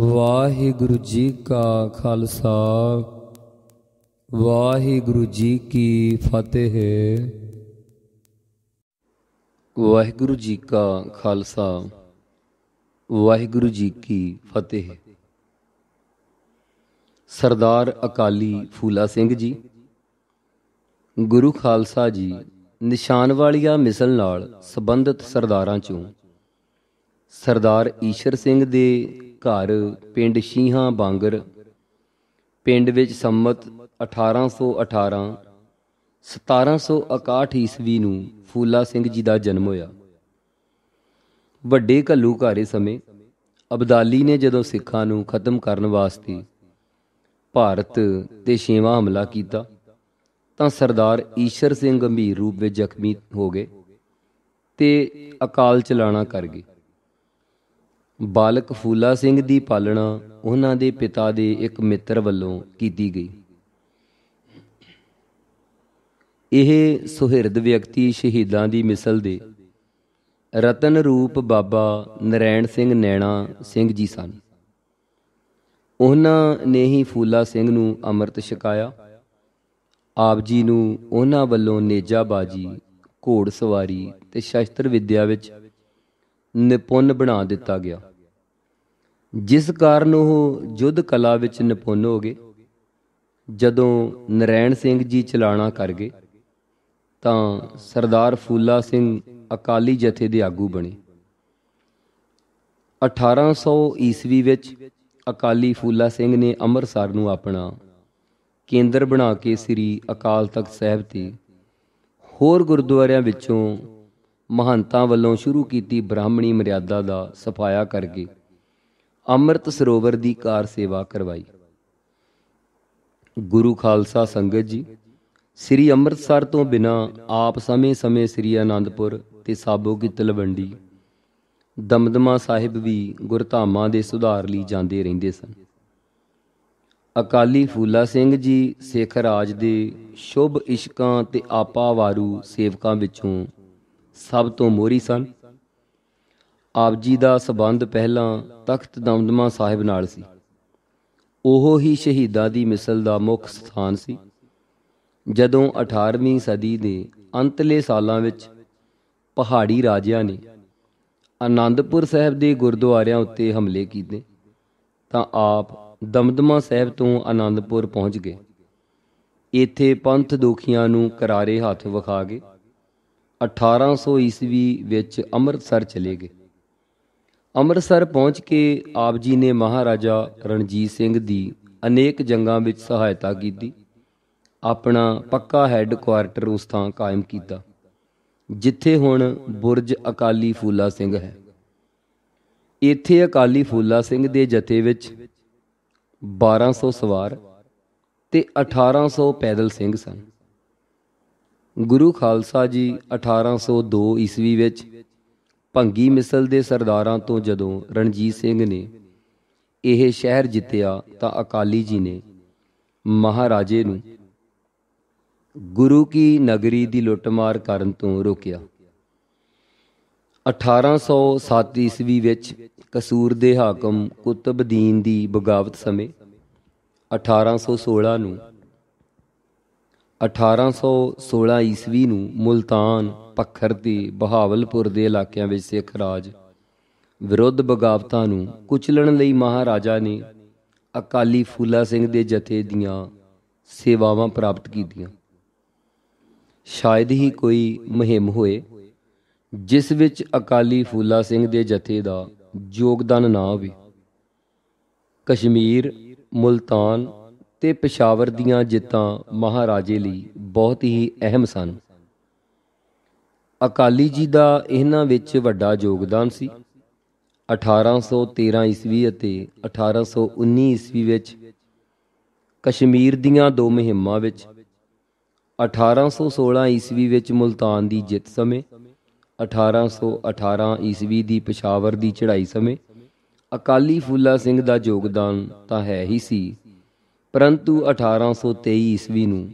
ਵਾਹਿਗੁਰੂ ਜੀ ਕਾ ਖਾਲਸਾ ਵਾਹਿਗੁਰੂ ਜੀ ਕੀ ਫਤਿਹ ਵਾਹਿਗੁਰੂ ਜੀ ਕਾ ਖਾਲਸਾ ਵਾਹਿਗੁਰੂ ਜੀ ਕੀ ਫਤਿਹ ਸਰਦਾਰ ਅਕਾਲੀ ਫੂਲਾ ਸਿੰਘ ਜੀ ਗੁਰੂ ਖਾਲਸਾ ਜੀ ਨਿਸ਼ਾਨ ਵਾਲੀਆ ਮਿਸਲ ਨਾਲ ਸੰਬੰਧਿਤ ਸਰਦਾਰਾਂ ਚੋਂ ਸਰਦਾਰ ਈਸ਼ਰ ਸਿੰਘ ਦੇ ਘਰ ਪਿੰਡ ਸ਼ੀਹਾਂ ਬਾਂਗਰ ਪਿੰਡ ਵਿੱਚ ਸੰਮਤ 1818 1761 ਈਸਵੀ ਨੂੰ ਫੂਲਾ ਸਿੰਘ ਜੀ ਦਾ ਜਨਮ ਹੋਇਆ ਵੱਡੇ ਘੱਲੂ ਘਾਰੇ ਸਮੇਂ ਅਬਦਾਲੀ ਨੇ ਜਦੋਂ ਸਿੱਖਾਂ ਨੂੰ ਖਤਮ ਕਰਨ ਵਾਸਤੇ ਭਾਰਤ ਤੇ ਛੇਵਾਂ ਹਮਲਾ ਕੀਤਾ ਤਾਂ ਸਰਦਾਰ ਈਸ਼ਰ ਸਿੰਘ ਗੰਭੀਰ ਰੂਪ ਵਿੱਚ ਜ਼ਖਮੀ ਹੋ ਗਏ ਤੇ ਅਕਾਲ ਚਲਾਣਾ ਕਰ ਗਏ ਬਾਲਕ ਫੂਲਾ ਸਿੰਘ ਦੀ ਪਾਲਣਾ ਉਹਨਾਂ ਦੇ ਪਿਤਾ ਦੇ ਇੱਕ ਮਿੱਤਰ ਵੱਲੋਂ ਕੀਤੀ ਗਈ ਇਹ ਸੁਹਿਰਦ ਵਿਅਕਤੀ ਸ਼ਹੀਦਾਂ ਦੀ ਮਿਸਲ ਦੇ ਰਤਨ ਰੂਪ ਬਾਬਾ ਨਰੈਣ ਸਿੰਘ ਨੈਣਾ ਸਿੰਘ ਜੀ ਸਨ ਉਹਨਾਂ ਨੇ ਹੀ ਫੂਲਾ ਸਿੰਘ ਨੂੰ ਅੰਮ੍ਰਿਤ ਛਕਾਇਆ ਆਪ ਜੀ ਨੂੰ ਉਹਨਾਂ ਵੱਲੋਂ ਨੇਜਾਬਾਜੀ ਘੋੜ ਸਵਾਰੀ ਤੇ ਸ਼ਸਤਰ ਵਿੱਦਿਆ ਵਿੱਚ ਨਿਪੁੰਨ ਬਣਾ ਦਿੱਤਾ ਗਿਆ ਜਿਸ ਕਾਰਨ ਉਹ ਯੁੱਧ ਕਲਾ ਵਿੱਚ ਨਿਪੁੰਨ ਹੋ ਗਏ ਜਦੋਂ ਨਰੈਣ ਸਿੰਘ ਜੀ ਚਲਾਣਾ ਕਰ ਗਏ ਤਾਂ ਸਰਦਾਰ ਫੂਲਾ ਸਿੰਘ ਅਕਾਲੀ ਜਥੇ ਦੇ ਆਗੂ ਬਣੇ 1800 ਈਸਵੀ ਵਿੱਚ ਅਕਾਲੀ ਫੂਲਾ ਸਿੰਘ ਨੇ ਅੰਮ੍ਰਿਤਸਰ ਨੂੰ ਆਪਣਾ ਕੇਂਦਰ ਬਣਾ ਕੇ ਸ੍ਰੀ ਅਕਾਲ ਤਖਤ ਸਾਹਿਬ ਤੇ ਹੋਰ ਗੁਰਦੁਆਰਿਆਂ ਵਿੱਚੋਂ ਮਹੰਤਾਂ ਵੱਲੋਂ ਸ਼ੁਰੂ ਕੀਤੀ ਬ੍ਰਾਹਮਣੀ ਮਰਿਆਦਾ ਦਾ ਸਫਾਇਆ ਕਰਕੇ ਅੰਮ੍ਰਿਤ ਸਰੋਵਰ ਦੀ ਕਾਰ ਸੇਵਾ ਕਰਵਾਈ ਗੁਰੂ ਖਾਲਸਾ ਸੰਗਤ ਜੀ ਸ੍ਰੀ ਅੰਮ੍ਰਿਤਸਰ ਤੋਂ ਬਿਨਾ ਆਪ ਸਮੇਂ-ਸਮੇਂ ਸ੍ਰੀ ਆਨੰਦਪੁਰ ਤੇ ਸਾਬੋ ਕੀ ਤਲਵੰਡੀ ਦਮਦਮਾ ਸਾਹਿਬ ਵੀ ਗੁਰਧਾਮਾਂ ਦੇ ਸੁਧਾਰ ਲਈ ਜਾਂਦੇ ਰਹਿੰਦੇ ਸਨ ਅਕਾਲੀ ਫੂਲਾ ਸਿੰਘ ਜੀ ਸਿੱਖ ਰਾਜ ਦੇ ਸ਼ੁਭ ਇਸ਼ਕਾਂ ਤੇ ਆਪਾਵਾਰੂ ਸੇਵਕਾਂ ਵਿੱਚੋਂ ਸਭ ਤੋਂ ਮੋਰੀ ਸਨ ਆਪ ਜੀ ਦਾ ਸਬੰਧ ਪਹਿਲਾਂ ਤਖਤ ਦਮਦਮਾ ਸਾਹਿਬ ਨਾਲ ਸੀ ਉਹ ਹੀ ਸ਼ਹੀਦਾਂ ਦੀ ਮਿਸਲ ਦਾ ਮੁੱਖ ਸਥਾਨ ਸੀ ਜਦੋਂ 18ਵੀਂ ਸਦੀ ਦੇ ਅੰਤਲੇ ਸਾਲਾਂ ਵਿੱਚ ਪਹਾੜੀ ਰਾਜਿਆਂ ਨੇ ਆਨੰਦਪੁਰ ਸਾਹਿਬ ਦੇ ਗੁਰਦੁਆਰਿਆਂ ਉੱਤੇ ਹਮਲੇ ਕੀਤੇ ਤਾਂ ਆਪ ਦਮਦਮਾ ਸਾਹਿਬ ਤੋਂ ਆਨੰਦਪੁਰ ਪਹੁੰਚ ਗਏ ਇੱਥੇ ਪੰਥ ਦੁਖੀਆਂ ਨੂੰ ਕਰਾਰੇ ਹੱਥ ਵਿਖਾ ਕੇ 1800 ਈਸਵੀ ਵਿੱਚ ਅੰਮ੍ਰਿਤਸਰ ਚਲੇ ਗਏ ਅੰਮ੍ਰਿਤਸਰ ਪਹੁੰਚ ਕੇ ਆਪ ਜੀ ਨੇ ਮਹਾਰਾਜਾ ਰਣਜੀਤ ਸਿੰਘ ਦੀ ਅਨੇਕ ਜੰਗਾਂ ਵਿੱਚ ਸਹਾਇਤਾ ਕੀਤੀ ਆਪਣਾ ਪੱਕਾ ਹੈੱਡ ਕੁਆਰਟਰ ਉਸ ਥਾਂ ਕਾਇਮ ਕੀਤਾ ਜਿੱਥੇ ਹੁਣ ਬੁਰਜ ਅਕਾਲੀ ਫੂਲਾ ਸਿੰਘ ਹੈ ਇੱਥੇ ਅਕਾਲੀ ਫੂਲਾ ਸਿੰਘ ਦੇ ਜਥੇ ਵਿੱਚ 1200 ਸਵਾਰ ਤੇ 1800 ਪੈਦਲ ਸਿੰਘ ਸਨ ਗੁਰੂ ਖਾਲਸਾ ਜੀ 1802 ਈਸਵੀ ਵਿੱਚ ਭੰਗੀ ਮਿਸਲ ਦੇ ਸਰਦਾਰਾਂ ਤੋਂ ਜਦੋਂ ਰਣਜੀਤ ਸਿੰਘ ਨੇ ਇਹ ਸ਼ਹਿਰ ਜਿੱਤਿਆ ਤਾਂ ਅਕਾਲੀ ਜੀ ਨੇ ਮਹਾਰਾਜੇ ਨੂੰ ਗੁਰੂ ਕੀ ਨਗਰੀ ਦੀ ਲੁੱਟਮਾਰ ਕਰਨ ਤੋਂ ਰੋਕਿਆ 1807 ਈਸਵੀ ਵਿੱਚ ਕਸੂਰ ਦੇ ਹਾਕਮ ਕੁਤਬਦੀਨ ਦੀ ਬਗਾਵਤ ਸਮੇਂ 1816 ਨੂੰ 1816 ਈਸਵੀ ਨੂੰ ਮੁਲਤਾਨ ਪਖਰ ਦੇ ਬਹਾਵਲਪੁਰ ਦੇ ਇਲਾਕਿਆਂ ਵਿੱਚ ਸਿੱਖ ਰਾਜ ਵਿਰੁੱਧ ਬਗਾਵਤਾਂ ਨੂੰ ਕੁਚਲਣ ਲਈ ਮਹਾਰਾਜਾ ਨੇ ਅਕਾਲੀ ਫੂਲਾ ਸਿੰਘ ਦੇ ਜਥੇ ਦੀਆਂ ਸੇਵਾਵਾਂ ਪ੍ਰਾਪਤ ਕੀਤੀਆਂ ਸ਼ਾਇਦ ਹੀ ਕੋਈ ਮਹਿਮ ਹੋਏ ਜਿਸ ਵਿੱਚ ਅਕਾਲੀ ਫੂਲਾ ਸਿੰਘ ਦੇ ਜਥੇ ਦਾ ਯੋਗਦਾਨ ਨਾ ਹੋਵੇ ਕਸ਼ਮੀਰ ਮੁਲਤਾਨ ਤੇ ਪਸ਼ਾਵਰ ਦੀਆਂ ਜਿੱਤਾਂ ਮਹਾਰਾਜੇ ਲਈ ਬਹੁਤ ਹੀ ਅਹਿਮ ਸਨ ਅਕਾਲੀ ਜੀ ਦਾ ਇਹਨਾਂ ਵਿੱਚ ਵੱਡਾ ਯੋਗਦਾਨ ਸੀ 1813 ਈਸਵੀ ਅਤੇ 1819 ਈਸਵੀ ਵਿੱਚ ਕਸ਼ਮੀਰ ਦੀਆਂ ਦੋ ਮਹਿਮਾ ਵਿੱਚ 1816 ਈਸਵੀ ਵਿੱਚ ਮੁਲਤਾਨ ਦੀ ਜਿੱਤ ਸਮੇਂ 1818 ਈਸਵੀ ਦੀ ਪਸ਼ਾਵਰ ਦੀ ਚੜ੍ਹਾਈ ਸਮੇਂ ਅਕਾਲੀ ਫੂਲਾ ਸਿੰਘ ਦਾ ਯੋਗਦਾਨ ਤਾਂ ਹੈ ਹੀ ਸੀ ਪਰੰਤੂ 1823 ਈਸਵੀ ਨੂੰ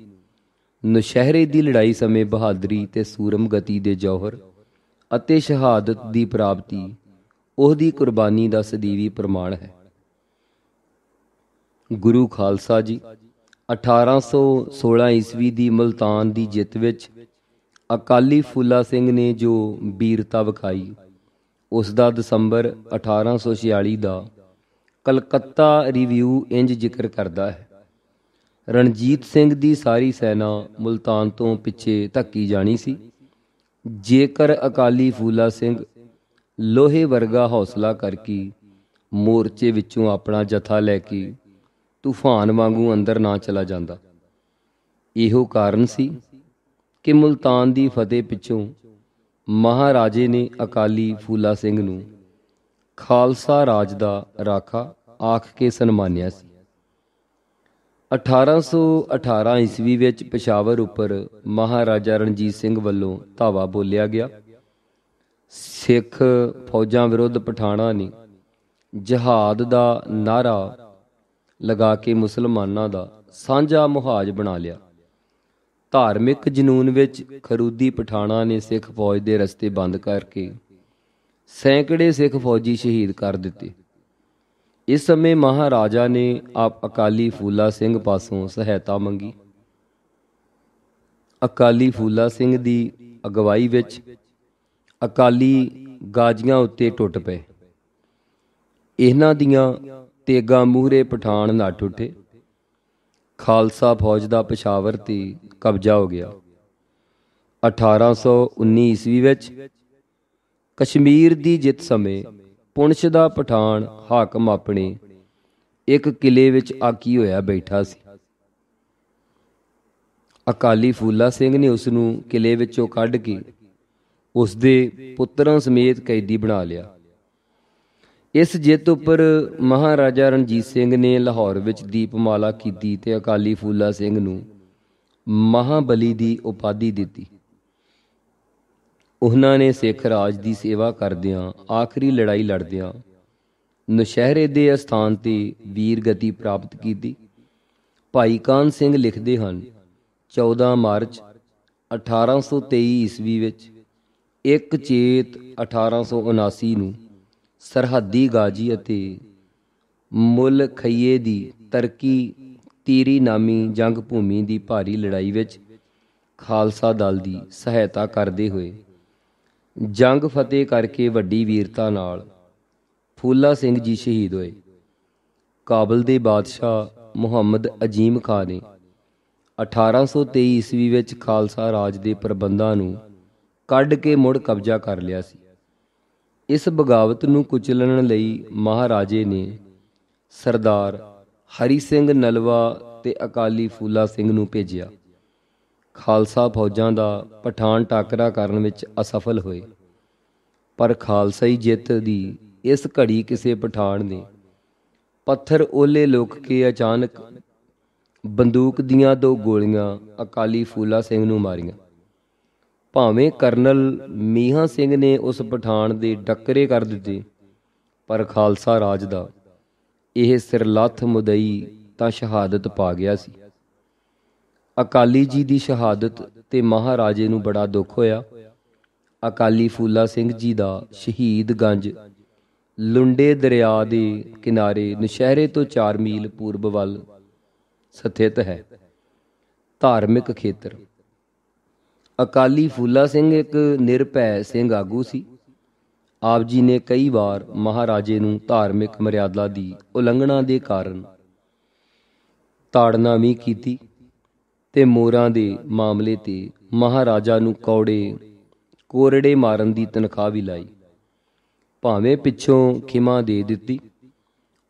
ਨੁਸ਼ਹਿਰੇ ਦੀ ਲੜਾਈ ਸਮੇਂ ਬਹਾਦਰੀ ਤੇ ਸੂਰਮਗਤੀ ਦੇ ਜੌਹਰ ਅਤੇ ਸ਼ਹਾਦਤ ਦੀ ਪ੍ਰਾਪਤੀ ਉਹਦੀ ਕੁਰਬਾਨੀ ਦਾ ਸਦੀਵੀ ਪ੍ਰਮਾਣ ਹੈ ਗੁਰੂ ਖਾਲਸਾ ਜੀ 1816 ਈਸਵੀ ਦੀ ਮਲਤਾਨ ਦੀ ਜਿੱਤ ਵਿੱਚ ਅਕਾਲੀ ਫੂਲਾ ਸਿੰਘ ਨੇ ਜੋ ਬੀਰਤਾ ਵਿਖਾਈ ਉਸ ਦਾ ਦਸੰਬਰ 1846 ਦਾ ਕਲਕੱਤਾ ਰਿਵਿਊ ਇੰਜ ਜ਼ਿਕਰ ਕਰਦਾ ਹੈ ਰਣਜੀਤ ਸਿੰਘ ਦੀ ਸਾਰੀ ਸੈਨਾ ਮੁਲਤਾਨ ਤੋਂ ਪਿੱਛੇ ਧੱਕੀ ਜਾਣੀ ਸੀ ਜੇਕਰ ਅਕਾਲੀ ਫੂਲਾ ਸਿੰਘ ਲੋਹੇ ਵਰਗਾ ਹੌਸਲਾ ਕਰਕੇ ਮੋਰਚੇ ਵਿੱਚੋਂ ਆਪਣਾ ਜਥਾ ਲੈ ਕੇ ਤੂਫਾਨ ਵਾਂਗੂ ਅੰਦਰ ਨਾ ਚਲਾ ਜਾਂਦਾ ਇਹੋ ਕਾਰਨ ਸੀ ਕਿ ਮੁਲਤਾਨ ਦੀ ਫਤਿਹ ਪਿੱਛੋਂ ਮਹਾਰਾਜੇ ਨੇ ਅਕਾਲੀ ਫੂਲਾ ਸਿੰਘ ਨੂੰ ਖਾਲਸਾ ਰਾਜ ਦਾ ਰਾਖਾ ਆਖ ਕੇ ਸਨਮਾਨਿਆ ਸੀ 1818 ਈਸਵੀ ਵਿੱਚ ਪਸ਼ਾਵਰ ਉੱਪਰ ਮਹਾਰਾਜਾ ਰਣਜੀਤ ਸਿੰਘ ਵੱਲੋਂ ਧਾਵਾ ਬੋਲਿਆ ਗਿਆ ਸਿੱਖ ਫੌਜਾਂ ਵਿਰੁੱਧ ਪਠਾਣਾ ਨੇ ਜਹਾਦ ਦਾ ਨਾਰਾ ਲਗਾ ਕੇ ਮੁਸਲਮਾਨਾਂ ਦਾ ਸਾਂਝਾ ਮੁਹਾਜ ਬਣਾ ਲਿਆ ਧਾਰਮਿਕ ਜਨੂਨ ਵਿੱਚ ਖਰੂਦੀ ਪਠਾਣਾ ਨੇ ਸਿੱਖ ਫੌਜ ਦੇ ਰਸਤੇ ਬੰਦ ਕਰਕੇ ਸੈਂਕੜੇ ਸਿੱਖ ਫੌਜੀ ਸ਼ਹੀਦ ਕਰ ਦਿੱਤੇ ਇਸ ਸਮੇਂ ਮਹਾਰਾਜਾ ਨੇ ਆਪ ਅਕਾਲੀ ਫੂਲਾ ਸਿੰਘ ਪਾਸੋਂ ਸਹਾਇਤਾ ਮੰਗੀ ਅਕਾਲੀ ਫੂਲਾ ਸਿੰਘ ਦੀ ਅਗਵਾਈ ਵਿੱਚ ਅਕਾਲੀ ਗਾਜੀਆਂ ਉੱਤੇ ਟੁੱਟ ਪਏ ਇਹਨਾਂ ਦੀਆਂ ਤੇਗਾ ਮੂਹਰੇ ਪਠਾਨ ਨਾ ਟੁੱਟੇ ਖਾਲਸਾ ਫੌਜ ਦਾ ਪਸ਼ਾਵਰ ਤੇ ਕਬਜ਼ਾ ਹੋ ਗਿਆ 1819 ਈਸਵੀ ਵਿੱਚ ਕਸ਼ਮੀਰ ਦੀ ਜਿੱਤ ਸਮੇਂ ਪੁੰਛ ਦਾ ਪਠਾਨ ਹਾਕਮ ਆਪਣੇ ਇੱਕ ਕਿਲੇ ਵਿੱਚ ਆਕੀ ਹੋਇਆ ਬੈਠਾ ਸੀ ਅਕਾਲੀ ਫੂਲਾ ਸਿੰਘ ਨੇ ਉਸ ਨੂੰ ਕਿਲੇ ਵਿੱਚੋਂ ਕੱਢ ਕੇ ਉਸ ਦੇ ਪੁੱਤਰਾਂ ਸਮੇਤ ਕੈਦੀ ਬਣਾ ਲਿਆ ਇਸ ਜਿੱਤ ਉੱਪਰ ਮਹਾਰਾਜਾ ਰਣਜੀਤ ਸਿੰਘ ਨੇ ਲਾਹੌਰ ਵਿੱਚ ਦੀਪਮਾਲਾ ਕੀਤੀ ਤੇ ਅਕਾਲੀ ਫੂਲਾ ਸਿੰਘ ਨੂੰ ਮਹਾਬਲੀ ਦੀ ਉਪਾਧੀ ਦਿੱਤੀ ਉਹਨਾਂ ਨੇ ਸਿੱਖ ਰਾਜ ਦੀ ਸੇਵਾ ਕਰਦਿਆਂ ਆਖਰੀ ਲੜਾਈ ਲੜਦਿਆਂ ਨਸ਼ਹਿਰੇ ਦੇ ਅਸਥਾਨ ਤੇ ਵੀਰ ਗਤੀ ਪ੍ਰਾਪਤ ਕੀਤੀ ਭਾਈ ਕਾਨ ਸਿੰਘ ਲਿਖਦੇ ਹਨ 14 ਮਾਰਚ 1823 ਈਸਵੀ ਵਿੱਚ 1 ਚੇਤ 1879 ਨੂੰ ਸਰਹੱਦੀ ਗਾਜੀ ਅਤੇ ਮੁੱਲ ਖਈਏ ਦੀ ਤਰਕੀ ਤੀਰੀ ਨਾਮੀ ਜੰਗ ਭੂਮੀ ਦੀ ਭਾਰੀ ਲੜਾਈ ਵਿੱਚ ਖਾਲਸਾ ਦਲ ਦੀ ਸਹਾਇਤਾ ਕਰਦੇ ਹੋਏ ਜੰਗ ਫਤਿਹ ਕਰਕੇ ਵੱਡੀ ਵੀਰਤਾ ਨਾਲ ਫੂਲਾ ਸਿੰਘ ਜੀ ਸ਼ਹੀਦ ਹੋਏ ਕਾਬਲ ਦੇ ਬਾਦਸ਼ਾਹ ਮੁਹੰਮਦ ਅਜੀਮ ਖਾਨ ਨੇ 1823 ਈਸਵੀ ਵਿੱਚ ਖਾਲਸਾ ਰਾਜ ਦੇ ਪ੍ਰਬੰਧਾਂ ਨੂੰ ਕੱਢ ਕੇ ਮੁੜ ਕਬਜ਼ਾ ਕਰ ਲਿਆ ਸੀ ਇਸ ਬਗਾਵਤ ਨੂੰ ਕੁਚਲਣ ਲਈ ਮਹਾਰਾਜੇ ਨੇ ਸਰਦਾਰ ਹਰੀ ਸਿੰਘ ਨਲਵਾ ਤੇ ਅਕਾਲੀ ਫੂਲਾ ਸਿੰਘ ਨੂੰ ਭੇਜਿਆ ਖਾਲਸਾ ਫੌਜਾਂ ਦਾ ਪਠਾਨ ਟਾਕਰਾ ਕਰਨ ਵਿੱਚ ਅਸਫਲ ਹੋਏ ਪਰ ਖਾਲਸਾਈ ਜਿੱਤ ਦੀ ਇਸ ਘੜੀ ਕਿਸੇ ਪਠਾਨ ਨੇ ਪੱਥਰ ਓਲੇ ਲੁਕ ਕੇ ਅਚਾਨਕ ਬੰਦੂਕ ਦੀਆਂ ਦੋ ਗੋਲੀਆਂ ਅਕਾਲੀ ਫੂਲਾ ਸਿੰਘ ਨੂੰ ਮਾਰੀਆਂ ਭਾਵੇਂ ਕਰਨਲ ਮੀਹਾ ਸਿੰਘ ਨੇ ਉਸ ਪਠਾਨ ਦੇ ਡੱਕਰੇ ਕਰ ਦਿੱਤੇ ਪਰ ਖਾਲਸਾ ਰਾਜ ਦਾ ਇਹ ਸਿਰ ਲੱਥ ਮੁਦਈ ਤਾਂ ਸ਼ਹਾਦਤ ਪਾ ਗਿਆ ਸੀ ਅਕਾਲੀ ਜੀ ਦੀ ਸ਼ਹਾਦਤ ਤੇ ਮਹਾਰਾਜੇ ਨੂੰ ਬੜਾ ਦੁੱਖ ਹੋਇਆ ਅਕਾਲੀ ਫੂਲਾ ਸਿੰਘ ਜੀ ਦਾ ਸ਼ਹੀਦ ਗੰਜ ਲੁੰਡੇ ਦਰਿਆ ਦੇ ਕਿਨਾਰੇ ਨਸ਼ਹਿਰੇ ਤੋਂ 4 ਮੀਲ ਪੂਰਬ ਵੱਲ ਸਥਿਤ ਹੈ ਧਾਰਮਿਕ ਖੇਤਰ ਅਕਾਲੀ ਫੂਲਾ ਸਿੰਘ ਇੱਕ ਨਿਰਭੈ ਸਿੰਘ ਆਗੂ ਸੀ ਆਪ ਜੀ ਨੇ ਕਈ ਵਾਰ ਮਹਾਰਾਜੇ ਨੂੰ ਧਾਰਮਿਕ ਮਰਿਆਦਾ ਦੀ ਉਲੰਘਣਾ ਦੇ ਕਾਰਨ ਤਾੜਨਾ ਵੀ ਕੀਤੀ ਤੇ ਮੋਰਾਂ ਦੇ ਮਾਮਲੇ ਤੇ ਮਹਾਰਾਜਾ ਨੂੰ ਕੌੜੇ ਕੋਰੜੇ ਮਾਰਨ ਦੀ ਤਨਖਾਹ ਵੀ ਲਾਈ ਭਾਵੇਂ ਪਿੱਛੋਂ ਖਿਮਾ ਦੇ ਦਿੱਤੀ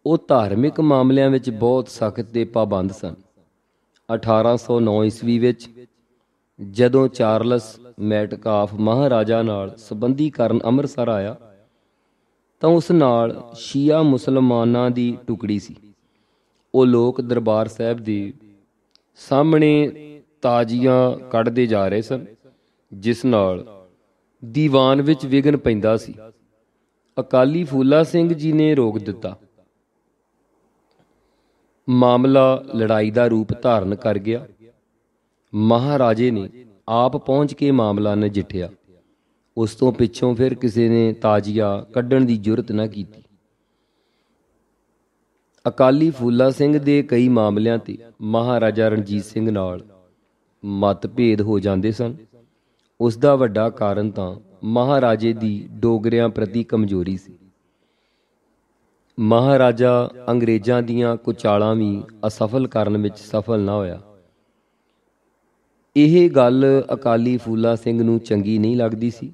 ਉਹ ਧਾਰਮਿਕ ਮਾਮਲਿਆਂ ਵਿੱਚ ਬਹੁਤ ਸਖਤ ਤੇ ਪਾਬੰਦ ਸਨ 1809 ਈਸਵੀ ਵਿੱਚ ਜਦੋਂ ਚਾਰਲਸ ਮੈਟਕਾਫ ਮਹਾਰਾਜਾ ਨਾਲ ਸੰਬੰਧੀ ਕਰਨ ਅੰਮ੍ਰਿਤਸਰ ਆਇਆ ਤਾਂ ਉਸ ਨਾਲ ਸ਼ੀਆ ਮੁਸਲਮਾਨਾਂ ਦੀ ਟੁਕੜੀ ਸੀ ਉਹ ਲੋਕ ਦਰਬਾਰ ਸਾਹਿਬ ਦੀ ਸਾਹਮਣੇ ਤਾਜੀਆਂ ਕੱਢਦੇ ਜਾ ਰਹੇ ਸਨ ਜਿਸ ਨਾਲ ਦੀਵਾਨ ਵਿੱਚ ਵਿਗਨ ਪੈਂਦਾ ਸੀ ਅਕਾਲੀ ਫੂਲਾ ਸਿੰਘ ਜੀ ਨੇ ਰੋਕ ਦਿੱਤਾ ਮਾਮਲਾ ਲੜਾਈ ਦਾ ਰੂਪ ਧਾਰਨ ਕਰ ਗਿਆ ਮਹਾਰਾਜੇ ਨੇ ਆਪ ਪਹੁੰਚ ਕੇ ਮਾਮਲਾ ਨਜਿੱਠਿਆ ਉਸ ਤੋਂ ਪਿੱਛੋਂ ਫਿਰ ਕਿਸੇ ਨੇ ਤਾਜੀਆ ਕੱਢਣ ਦੀ ਜੁਰਤ ਨਾ ਕੀਤੀ ਅਕਾਲੀ ਫੂਲਾ ਸਿੰਘ ਦੇ ਕਈ ਮਾਮਲਿਆਂ ਤੇ ਮਹਾਰਾਜਾ ਰਣਜੀਤ ਸਿੰਘ ਨਾਲ ਮਤਭੇਦ ਹੋ ਜਾਂਦੇ ਸਨ ਉਸ ਦਾ ਵੱਡਾ ਕਾਰਨ ਤਾਂ ਮਹਾਰਾਜੇ ਦੀ ਡੋਗਰਿਆਂ ਪ੍ਰਤੀ ਕਮਜ਼ੋਰੀ ਸੀ ਮਹਾਰਾਜਾ ਅੰਗਰੇਜ਼ਾਂ ਦੀਆਂ ਕੁਚਾਲਾਂ ਵੀ ਅਸਫਲ ਕਰਨ ਵਿੱਚ ਸਫਲ ਨਾ ਹੋਇਆ ਇਹ ਗੱਲ ਅਕਾਲੀ ਫੂਲਾ ਸਿੰਘ ਨੂੰ ਚੰਗੀ ਨਹੀਂ ਲੱਗਦੀ ਸੀ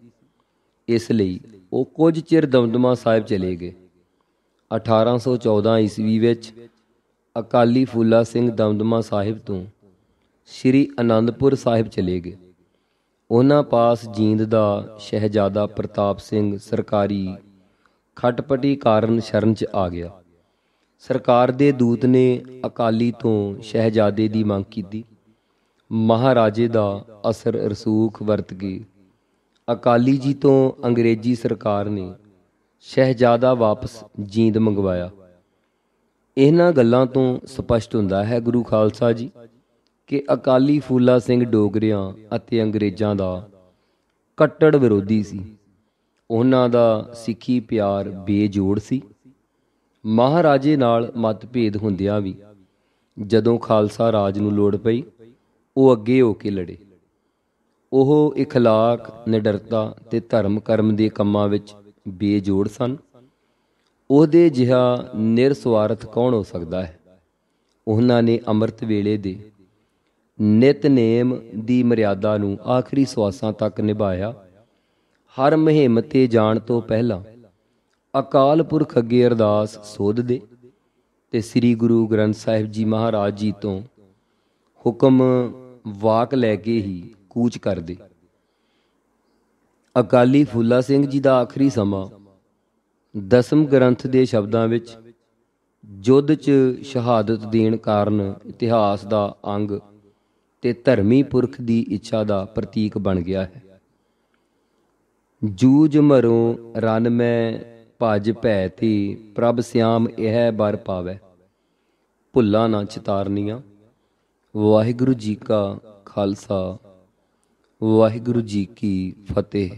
ਇਸ ਲਈ ਉਹ ਕੁਝ ਚਿਰ ਦਮਦਮਾ ਸਾਹਿਬ ਚਲੇ ਗਏ 1814 ਈਸਵੀ ਵਿੱਚ ਅਕਾਲੀ ਫੂਲਾ ਸਿੰਘ ਦਮਦਮਾ ਸਾਹਿਬ ਤੋਂ ਸ੍ਰੀ ਅਨੰਦਪੁਰ ਸਾਹਿਬ ਚਲੇ ਗਏ ਉਹਨਾਂ ਪਾਸ ਜੀਂਦ ਦਾ ਸ਼ਹਿਜ਼ਾਦਾ ਪ੍ਰਤਾਪ ਸਿੰਘ ਸਰਕਾਰੀ ਖਟਪਟੀ ਕਾਰਨ ਸ਼ਰਨ 'ਚ ਆ ਗਿਆ ਸਰਕਾਰ ਦੇ ਦੂਤ ਨੇ ਅਕਾਲੀ ਤੋਂ ਸ਼ਹਿਜ਼ਾਦੇ ਦੀ ਮੰਗ ਕੀਤੀ ਮਹਾਰਾਜੇ ਦਾ ਅਸਰ ਰਸੂਖ ਵਰਤ ਗਈ ਅਕਾਲੀ ਜੀ ਤੋਂ ਅੰਗਰੇਜ਼ੀ ਸਰਕਾਰ ਨੇ ਸ਼ਹਿਜ਼ਾਦਾ ਵਾਪਸ ਜੀਂਦ ਮੰਗਵਾਇਆ ਇਹਨਾਂ ਗੱਲਾਂ ਤੋਂ ਸਪਸ਼ਟ ਹੁੰਦਾ ਹੈ ਗੁਰੂ ਖਾਲਸਾ ਜੀ ਕਿ ਅਕਾਲੀ ਫੂਲਾ ਸਿੰਘ ਡੋਗਰਿਆਂ ਅਤੇ ਅੰਗਰੇਜ਼ਾਂ ਦਾ ਕੱਟੜ ਵਿਰੋਧੀ ਸੀ ਉਹਨਾਂ ਦਾ ਸਿੱਖੀ ਪਿਆਰ ਬੇਜੋੜ ਸੀ ਮਹਾਰਾਜੇ ਨਾਲ ਮਤਭੇਦ ਹੁੰਦਿਆਂ ਵੀ ਜਦੋਂ ਖਾਲਸਾ ਰਾਜ ਨੂੰ ਲੋੜ ਪਈ ਉਹ ਅੱਗੇ ਹੋ ਕੇ ਲੜੇ ਉਹ ਇਖਲਾਕ ਨਿਡਰਤਾ ਤੇ ਧਰਮ ਕਰਮ ਦੇ ਕੰਮਾਂ ਵਿੱਚ ਬੇਜੋੜ ਸਨ ਉਹਦੇ ਜਿਹਾ ਨਿਰਸਵਾਰਥ ਕੌਣ ਹੋ ਸਕਦਾ ਹੈ ਉਹਨਾਂ ਨੇ ਅੰਮ੍ਰਿਤ ਵੇਲੇ ਦੇ ਨਿਤਨੇਮ ਦੀ ਮਰਿਆਦਾ ਨੂੰ ਆਖਰੀ ਸਵਾਸਾਂ ਤੱਕ ਨਿਭਾਇਆ ਹਰ ਮਹਿਮ ਤੇ ਜਾਣ ਤੋਂ ਪਹਿਲਾਂ ਅਕਾਲ ਪੁਰਖ ਅੱਗੇ ਅਰਦਾਸ ਸੋਧ ਦੇ ਤੇ ਸ੍ਰੀ ਗੁਰੂ ਗ੍ਰੰਥ ਸਾਹਿਬ ਜੀ ਮਹਾਰਾਜ ਜੀ ਤੋਂ ਹੁਕਮ ਵਾਕ ਲੈ ਕੇ ਹੀ ਕੂਚ ਕਰਦੇ ਅਕਾਲੀ ਫੁੱਲਾ ਸਿੰਘ ਜੀ ਦਾ ਆਖਰੀ ਸਮਾਂ ਦਸਮ ਗ੍ਰੰਥ ਦੇ ਸ਼ਬਦਾਂ ਵਿੱਚ ਜੁੱਧ 'ਚ ਸ਼ਹਾਦਤ ਦੇਣ ਕਾਰਨ ਇਤਿਹਾਸ ਦਾ ਅੰਗ ਤੇ ਧਰਮੀ ਪੁਰਖ ਦੀ ਇੱਛਾ ਦਾ ਪ੍ਰਤੀਕ ਬਣ ਗਿਆ ਹੈ ਜੂਜ ਮਰੋਂ ਰਨ ਮੈਂ ਭਜ ਭੈ ਤੀ ਪ੍ਰਭ ਸਿਆਮ ਇਹ ਬਰ ਪਾਵੇ ਭੁੱਲਾ ਨਾ ਚਿਤਾਰਨੀਆਂ ਵਾਹਿਗੁਰੂ ਜੀ ਕਾ ਖਾਲਸਾ ਵਾਹਿਗੁਰੂ ਜੀ ਕੀ ਫਤਿਹ